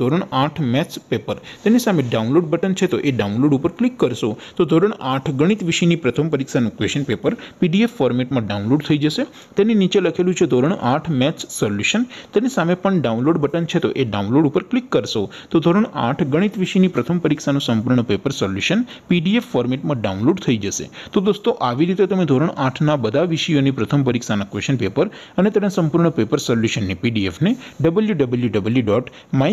ધોરણ 8 maths paper તેની સામે ડાઉનલોડ બટન છે તો એ ડાઉનલોડ ઉપર ક્લિક કરશો તો ધોરણ 8 ગણિત વિષયની પ્રથમ પરીક્ષાનું ક્વેશ્ચન પેપર પીડીએફ ફોર્મેટમાં ડાઉનલોડ થઈ જશે તેની નીચે લખેલું છે ધોરણ 8 મેથ્સ સોલ્યુશન તેની સામે પણ ડાઉનલોડ બટન છે તો એ ડાઉનલોડ ઉપર ક્લિક કરશો તો ધોરણ 8 ગણિત વિષયની પ્રથમ પરીક્ષાનું સંપૂર્ણ પેપર સોલ્યુશન પીડીએફ ફોર્મેટમાં ડાઉનલોડ થઈ જશે તો દોસ્તો આવી રીતે તમે ધોરણ 8 ના બધા વિષયોની પ્રથમ પરીક્ષાના ક્વેશ્ચન પેપર અને તેના સંપૂર્ણ પેપર સોલ્યુશનની પીડીએફ ને www.my